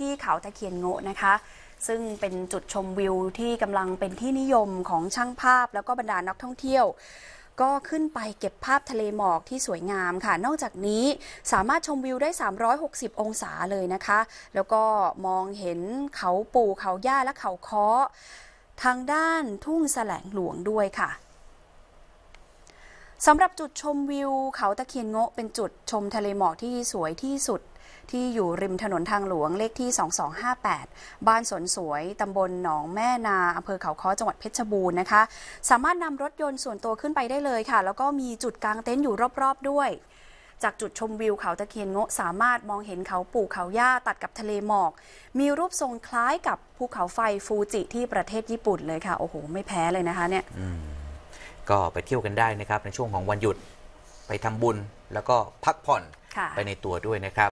ที่เขาตะเคียนโงะนะคะ ซึ่งเป็นจุดชมวิวที่กำลังเป็นที่นิยมของช่างภาพแล้วก็บรรดานักท่องเที่ยว ก็ขึ้นไปเก็บภาพทะเลหมอกที่สวยงามค่ะ นอกจากนี้สามารถชมวิวได้ 360 องศาเลยนะคะ แล้วก็มองเห็นเขาปู่เขาย่าและเขาค้อทางด้านทุ่งแสลงหลวงด้วยค่ะสำหรับจุดชมวิวเขาตะเคียนโงะเป็นจุดชมทะเลหมอกที่สวยที่สุดที่อยู่ริมถนนทางหลวงเลขที่ 2258 บ้านสวนสวย ตำบลหนองแม่นาอำเภอเขาค้อ จังหวัดเพชรบูรณ์นะคะ สามารถนำรถยนต์ส่วนตัวขึ้นไปได้เลยค่ะ แล้วก็มีจุดกลางเต็นท์อยู่รอบๆ ด้วย จากจุดชมวิวเขาตะเคียนโงะสามารถมองเห็นเขาปู่เขาย่า ตัดกับทะเลหมอก มีรูปทรงคล้ายกับภูเขาไฟฟูจิที่ประเทศญี่ปุ่นเลยค่ะ โอ้โห ไม่แพ้เลยนะคะเนี่ย ก็ไปเที่ยวกันได้นะครับ ในช่วงของวันหยุด ไปทำบุญแล้วก็พักผ่อนไปในตัวด้วยนะครับ